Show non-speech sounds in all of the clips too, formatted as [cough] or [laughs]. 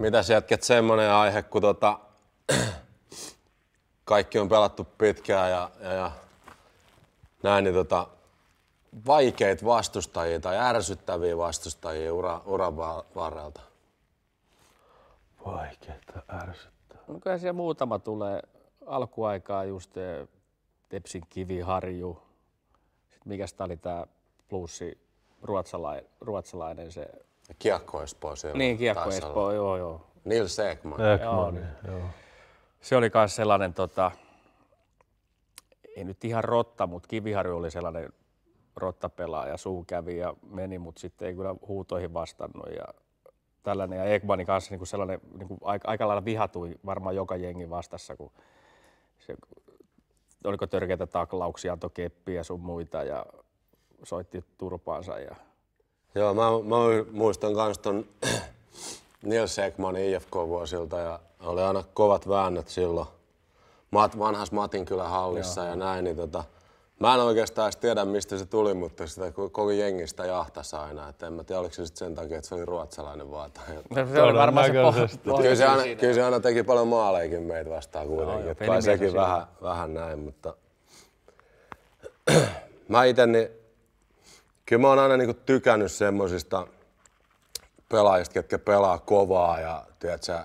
Mitä jätkät semmonen aihe, kun tota, [clears throat] kaikki on pelattu pitkään ja, ja, ja näin, niin tota, vaikeita vastustajia tai ärsyttäviä vastustajia ura, uran varrelta? Vaikeita ärsyttää. No kyllä siellä muutama tulee alkuaikaa just eh, Tepsin kiviharju. Sitten mikä tämä oli tämä plussi ruotsalainen, ruotsalainen se Kiekko Espoo silloin. Niin, Kiekko Espoo, joo joo. Nils Ekman. Ekman, joo. Niin. joo. Se oli myös sellainen, tota, ei nyt ihan rotta, mutta Kiviharju oli sellainen rottapelaaja, suu kävi ja meni, mutta sitten ei kyllä huutoihin vastannut. Ja tällainen, ja Ekmanin kanssa niin kuin sellainen niin kuin aika, aika lailla vihatui varmaan joka jengi vastassa, kun se, oliko törkeitä taklauksia, antoi keppiä sun muita ja soitti turpaansa ja Joo, mä, mä muistan myös ton [clears throat] Nils Ekmanin IFK-vuosilta ja oli aina kovat väännöt silloin. Mat, vanhas Matin kyllä hallissa Joo. ja näin, niin tota, mä en oikeastaan edes tiedä mistä se tuli, mutta sitä koko jengistä jahtasi aina. Et en mä tiedä, oliko se sit sen takia, että se oli ruotsalainen vaata. No, se oli varmaan se poh- kyllä, se aina, kyllä se aina teki paljon maaleikin meitä vastaan kuitenkin. Joo, sekin vähän, vähän näin, mutta [clears throat] mä itse niin kyllä mä oon aina niinku tykännyt semmoisista pelaajista, ketkä pelaa kovaa ja tiedätkö,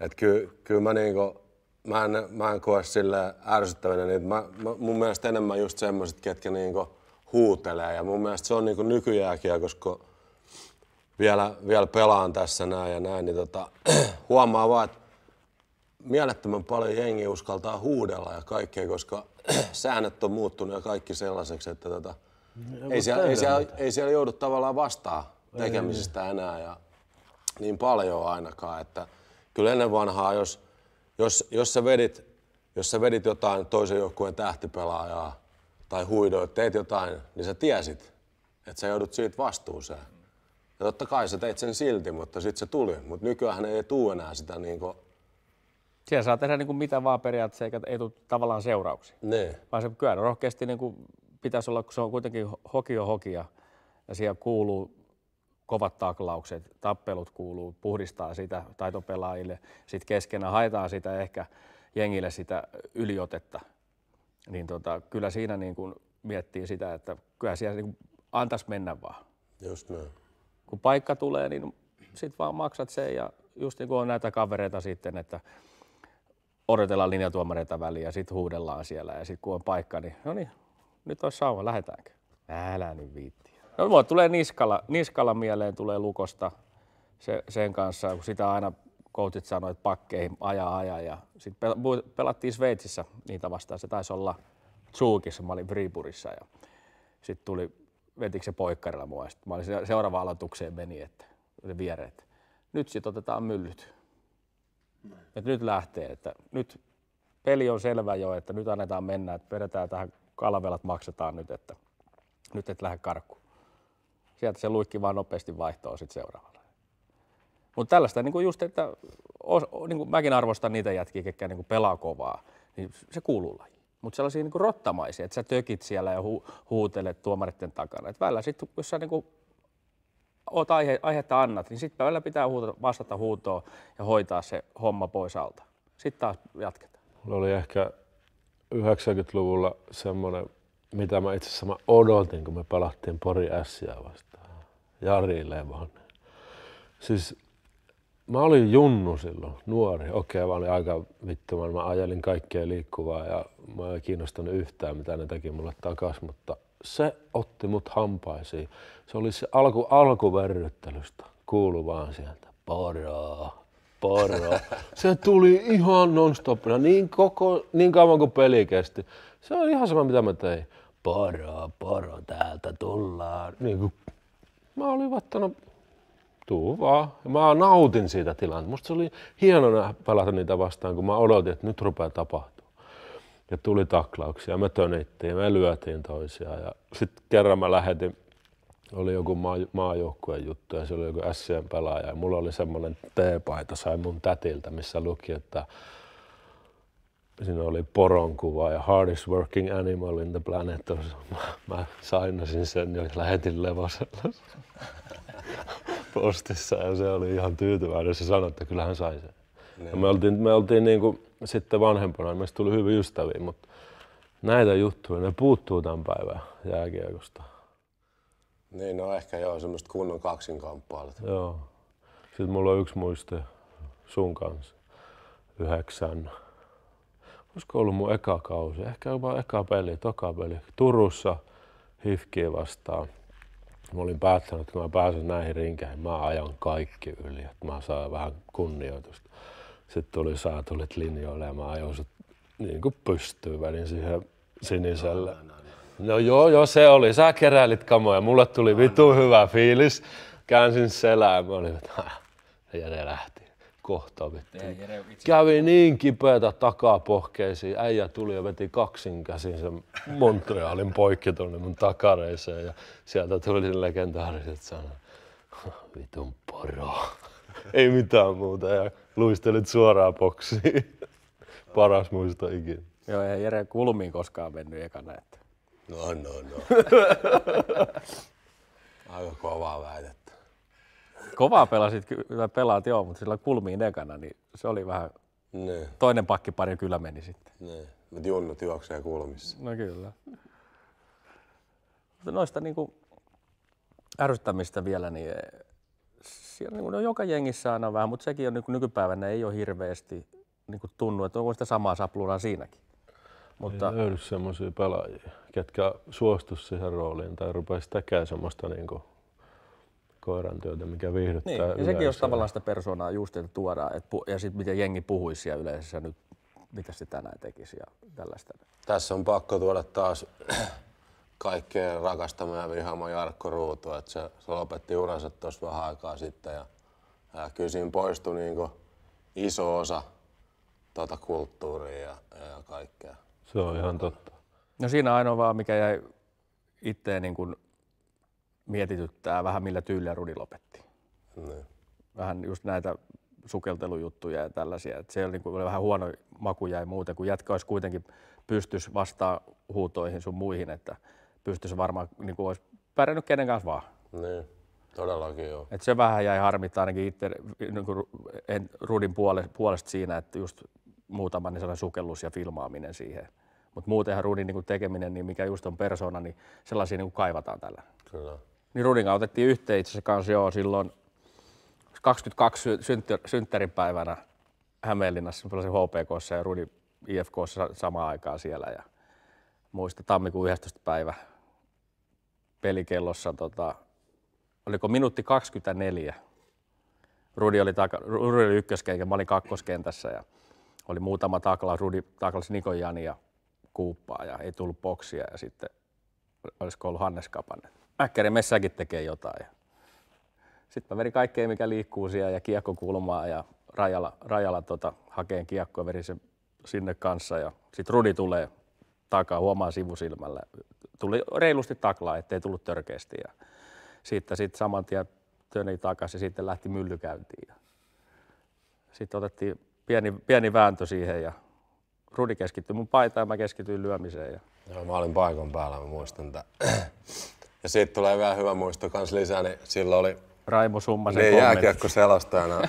että kyllä, kyllä mä niinku, mä en, mä en koe sille ärsyttävänä niitä. Mä, mä, mun mielestä enemmän just semmoiset, ketkä niinku huutelee ja mun mielestä se on niinku nykyjääkiä, koska vielä, vielä pelaan tässä näin ja näin, niin tota, [clears throat] huomaa vaan, että mielettömän paljon jengi uskaltaa huudella ja kaikkea, koska [clears throat] säännöt on muuttunut ja kaikki sellaiseksi, että tota, ei, siellä, ei, siellä, ei siellä joudu tavallaan vastaa tekemisistä ei. enää ja niin paljon ainakaan. Että kyllä ennen vanhaa, jos, jos, jos, sä vedit, jos sä vedit jotain toisen joukkueen tähtipelaajaa tai huidoit, teit jotain, niin sä tiesit, että sä joudut siitä vastuuseen. Ja totta kai sä teit sen silti, mutta sitten se tuli. Mutta nykyään ei tuu enää sitä niin kuin siellä saa tehdä niin kuin mitä vaan periaatteessa, eikä ei tule tavallaan seurauksia. Niin. Vaan se kyllä rohkeasti niin kuin pitäisi olla, kun se on kuitenkin hokio hokia ja siellä kuuluu kovat taklaukset, tappelut kuuluu, puhdistaa sitä taitopelaajille. Sitten keskenä haetaan sitä ehkä jengille sitä yliotetta. Niin tota, kyllä siinä niin kun miettii sitä, että kyllä siellä niin antaisi mennä vaan. Just näin. Kun paikka tulee, niin sitten vaan maksat sen ja just niin kuin on näitä kavereita sitten, että odotellaan linjatuomareita väliin ja sitten huudellaan siellä ja sitten kun on paikka, niin no niin, nyt on sauma, lähetäänkö? Älä nyt viitti. No mulla tulee niskalla, niskalla mieleen, tulee lukosta se, sen kanssa, kun sitä aina coachit sanoi, että pakkeihin aja aja. Ja sitten pelattiin Sveitsissä niitä vastaan, se taisi olla Zugissa, mä olin Friburissa ja sitten tuli, vetikö se poikkarilla mua. Sitten mä olin seuraava aloitukseen meni, että oli viereet. Nyt sit otetaan myllyt. Et nyt lähtee, että nyt peli on selvä jo, että nyt annetaan mennä, että vedetään tähän kalavelat maksetaan nyt, että nyt et lähde karkuun. Sieltä se luikki vaan nopeasti vaihtoa sitten seuraavalle. Mutta tällaista niin just, että os, niin mäkin arvostan niitä jätkiä, ketkä niin pelaa kovaa, niin se kuuluu laji. mutta sellaisia niin rottamaisia, että sä tökit siellä ja hu- huutelet tuomaritten takana. Et välillä sitten, jos sä niin oot aihe- aihetta annat, niin sitten välillä pitää huuta, vastata huutoon ja hoitaa se homma pois alta. Sitten taas jatketaan. Mulla oli ehkä 90-luvulla semmoinen, mitä mä itse asiassa mä odotin, kun me palattiin Pori Sia vastaan. Jari Levon. Siis mä olin junnu silloin, nuori. Okei, okay, mä olin aika vittuman. Mä ajelin kaikkea liikkuvaa ja mä en kiinnostanut yhtään, mitä ne teki mulle takas, mutta se otti mut hampaisiin. Se oli se alku, alkuverryttelystä. Kuuluu vaan sieltä. Poro poro. Se tuli ihan nonstopina niin, koko, niin kauan kuin peli kesti. Se on ihan sama mitä mä tein. Poro, poro, täältä tullaan. Niin kuin, mä olin vattanut tuu vaan. Mä nautin siitä tilanteesta. Musta se oli hienona pelata niitä vastaan, kun mä odotin, että nyt rupeaa tapahtumaan. Ja tuli taklauksia, me tönittiin, me lyötiin toisiaan. Ja sitten kerran mä lähetin oli joku maa, maajoukkueen juttu ja se oli joku SCN pelaaja. Ja mulla oli semmoinen T-paita, sai mun tätiltä, missä luki, että siinä oli poron kuva ja hardest working animal in the planet. [laughs] Mä, mä sainasin sen ja lähetin levoselle [laughs] postissa ja se oli ihan tyytyväinen. Se sanoi, että kyllähän sai sen. Ja me oltiin, me oltiin niin kuin, sitten vanhempana, meistä tuli hyvin ystäviä, mutta näitä juttuja, ne puuttuu tämän päivän jääkiekosta. Niin, no ehkä joo, semmoista kunnon kaksinkamppailut. Joo. Sitten mulla on yksi muiste sun kanssa. Yhdeksän. Olisiko ollut mun eka kausi? Ehkä jopa eka peli, toka peli. Turussa hifkiä vastaan. Mä olin päättänyt, että kun mä pääsen näihin rinkeihin, mä ajan kaikki yli, että mä saan vähän kunnioitusta. Sitten tuli sä, tulit linjoille ja mä ajoin sut niin kuin pystyyn välin siihen siniselle. No, no, no, No joo, joo se oli. Sä keräilit kamoja. Mulle tuli vitu hyvä fiilis. Käänsin selää. Mä olin, että ja ah, ne lähti kohta vittu. Kävi niin kipeätä takapohkeisiin. Äijä tuli ja veti kaksin käsin sen Montrealin poikki tuonne mun takareiseen. Ja sieltä tuli legendaariset sanat. Ah, vitun poro. [laughs] Ei mitään muuta. Ja luistelit suoraan boksiin. [laughs] Paras muisto ikinä. Joo, ei Jere kulmiin koskaan mennyt ekana. Että No, no, no. [laughs] Aika kovaa väitettä. Kovaa pelasit, pelaat joo, mutta sillä kulmiin ekana, niin se oli vähän... Ne. Toinen pakkipari kyllä meni sitten. Ne. Mutta Junnu juoksee kulmissa. No kyllä. Mutta noista niin kuin, ärsyttämistä vielä, niin eh, siellä niin kuin, no, joka jengissä aina vähän, mutta sekin on niin kuin, nykypäivänä ei ole hirveästi niin kuin, tunnu, että onko sitä samaa sapluunaa siinäkin. Mutta... Ei löydy semmoisia pelaajia, ketkä suostuisi siihen rooliin tai rupeaisi tekemään semmoista niin kuin koiran työtä, mikä viihdyttää niin, Ja sekin olisi tavallaan sitä persoonaa just, että tuodaan, et ja sitten miten jengi puhuisi siellä yleisössä nyt, mitä se tänään tekisi ja tällaista. Tässä on pakko tuoda taas [clears throat] kaikkeen rakastama ja vihaama Jarkko Ruutu, että se, se lopetti uransa tuossa vähän aikaa sitten ja, ja kyllä siinä poistui niin iso osa tuota kulttuuria ja, ja kaikkea. Se on ihan totta. No siinä ainoa vaan, mikä jäi itse niin kuin mietityttää vähän millä tyylillä Rudi lopetti. Ne. Vähän just näitä sukeltelujuttuja ja tällaisia. Et oli, niin kuin oli vähän huono maku jäi muuten, kun jätkä olisi kuitenkin pystys vastaa huutoihin sun muihin, että pystyisi varmaan, niin kuin olisi pärjännyt kenen kanssa vaan. Niin, todellakin joo. Et se vähän jäi harmittaa ainakin itse niin kuin, en, Rudin puolesta, puolesta siinä, että just muutama niin sukellus ja filmaaminen siihen. Mutta muutenhan Rudin niin tekeminen, niin mikä just on persona, niin sellaisia niin kaivataan tällä. Kyllä. Niin Rudin kanssa otettiin yhteen itse asiassa joo, silloin 22 synttär, synttäripäivänä Hämeenlinnassa, sellaisen HPK ja Rudin IFK samaan aikaan siellä. Ja muista tammikuun 11. päivä pelikellossa, tota, oliko minuutti 24. Rudi oli, Rudi oli ykköskenkä, mä olin kakkoskentässä ja oli muutama taklaus, Rudi taklasi Nikon Jani ja skuuppaa ja ei tullut boksia ja sitten olisiko ollut Hannes Kapanen. Mäkkäri messäkin tekee jotain. Sitten mä verin kaikkea, mikä liikkuu siellä ja kiekkokulmaa ja rajalla, rajalla tota, hakeen kiekkoa, verin se sinne kanssa ja sitten Rudi tulee takaa, huomaa sivusilmällä. Tuli reilusti taklaa, ettei tullut törkeästi ja siitä sitten saman tien töni takaisin ja sitten lähti myllykäyntiin. Sitten otettiin pieni, pieni vääntö siihen ja Rudi keskittyi mun paitaan, mä keskityin lyömiseen. Ja... Joo, mä olin paikan päällä, mä muistan tätä. Ja siitä tulee vielä hyvä muisto kans lisää, niin silloin oli... Raimo Summanen Niin, jääkiekko selostajana,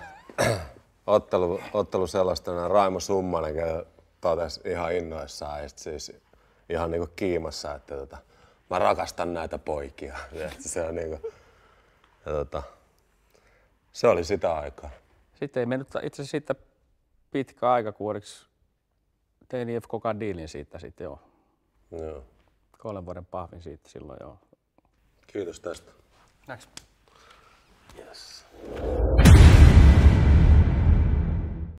ottelu, ottelu selostajana Raimo Summanen totesi ihan innoissaan ja siis ihan niinku kiimassa, että tota, mä rakastan näitä poikia. [laughs] se on niinku, ja tota, se oli sitä aikaa. Sitten ei mennyt itse asiassa siitä pitkä aika, kun oliko tein niin IFKK diilin siitä sitten joo. Joo. Kolmen vuoden pahvin siitä silloin joo. Kiitos tästä. Näks. Yes.